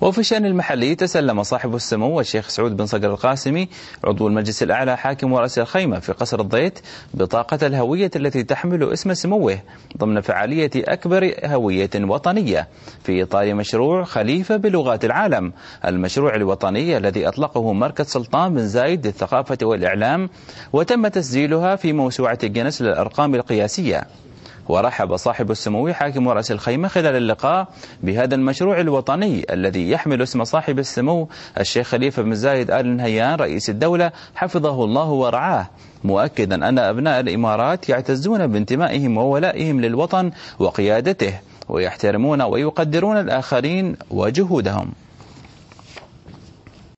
وفي الشأن المحلي تسلم صاحب السمو الشيخ سعود بن صقر القاسمي عضو المجلس الأعلى حاكم ورأس الخيمة في قصر الضيت بطاقة الهوية التي تحمل اسم سموه ضمن فعالية أكبر هوية وطنية في إطار مشروع خليفة بلغات العالم المشروع الوطني الذي أطلقه مركز سلطان بن زايد للثقافة والإعلام وتم تسجيلها في موسوعة جنس للأرقام القياسية ورحب صاحب السمو حاكم رأس الخيمة خلال اللقاء بهذا المشروع الوطني الذي يحمل اسم صاحب السمو الشيخ خليفة بن زايد آل نهيان رئيس الدولة حفظه الله ورعاه مؤكدا أن أبناء الإمارات يعتزون بانتمائهم وولائهم للوطن وقيادته ويحترمون ويقدرون الآخرين وجهودهم